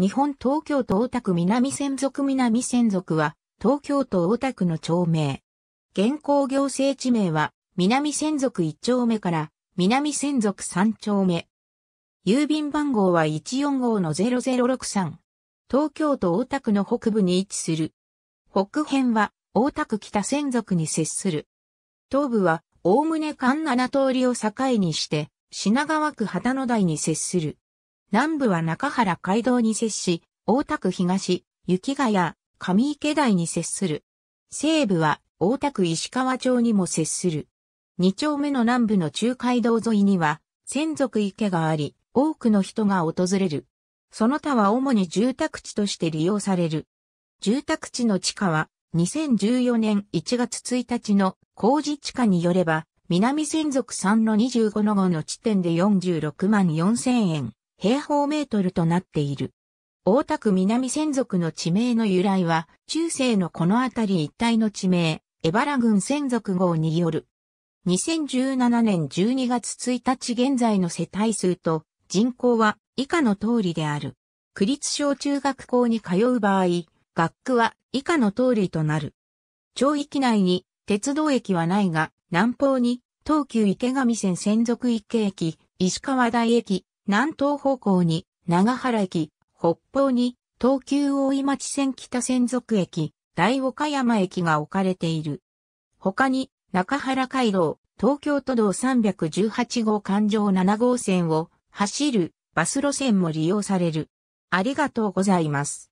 日本東京都大田区南専属南専属は、東京都大田区の町名。現行行政地名は、南専属1丁目から、南専属3丁目。郵便番号は145の0063。東京都大田区の北部に位置する。北辺は、大田区北専属に接する。東部は、おおむね関7通りを境にして、品川区旗の台に接する。南部は中原街道に接し、大田区東、雪ヶ谷、上池台に接する。西部は大田区石川町にも接する。二丁目の南部の中街道沿いには、千族池があり、多くの人が訪れる。その他は主に住宅地として利用される。住宅地の地下は、2014年1月1日の工事地下によれば、南千族3の25の5の地点で46万4000円。平方メートルとなっている。大田区南専属の地名の由来は、中世のこの辺り一帯の地名、エバラ郡専属号による。2017年12月1日現在の世帯数と人口は以下の通りである。区立小中学校に通う場合、学区は以下の通りとなる。町域内に鉄道駅はないが、南方に東急池上線専属池駅、石川台駅、南東方向に長原駅、北方に東急大井町線北千束駅、大岡山駅が置かれている。他に中原回道、東京都道318号環状7号線を走るバス路線も利用される。ありがとうございます。